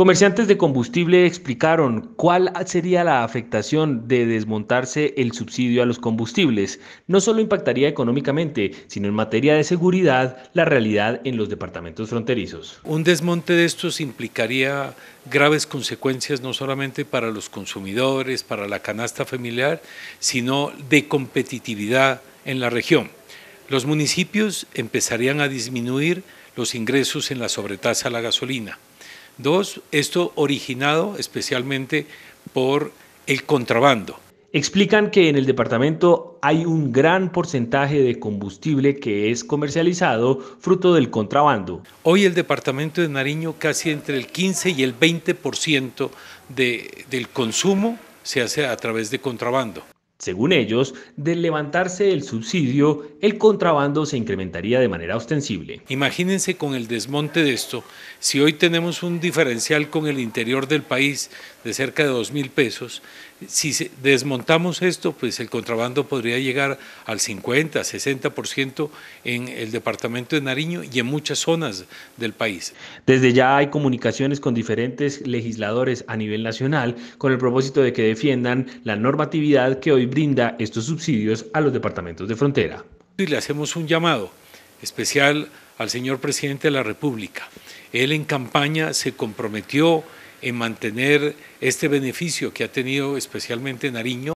Comerciantes de combustible explicaron cuál sería la afectación de desmontarse el subsidio a los combustibles. No solo impactaría económicamente, sino en materia de seguridad, la realidad en los departamentos fronterizos. Un desmonte de estos implicaría graves consecuencias no solamente para los consumidores, para la canasta familiar, sino de competitividad en la región. Los municipios empezarían a disminuir los ingresos en la sobretasa a la gasolina Dos, esto originado especialmente por el contrabando. Explican que en el departamento hay un gran porcentaje de combustible que es comercializado fruto del contrabando. Hoy el departamento de Nariño casi entre el 15 y el 20% del consumo se hace a través de contrabando. Según ellos, del levantarse el subsidio, el contrabando se incrementaría de manera ostensible. Imagínense con el desmonte de esto, si hoy tenemos un diferencial con el interior del país de cerca de dos mil pesos, si desmontamos esto, pues el contrabando podría llegar al 50, 60% en el departamento de Nariño y en muchas zonas del país. Desde ya hay comunicaciones con diferentes legisladores a nivel nacional con el propósito de que defiendan la normatividad que hoy brinda estos subsidios a los departamentos de frontera. Y le hacemos un llamado especial al señor presidente de la República. Él en campaña se comprometió en mantener este beneficio que ha tenido especialmente Nariño.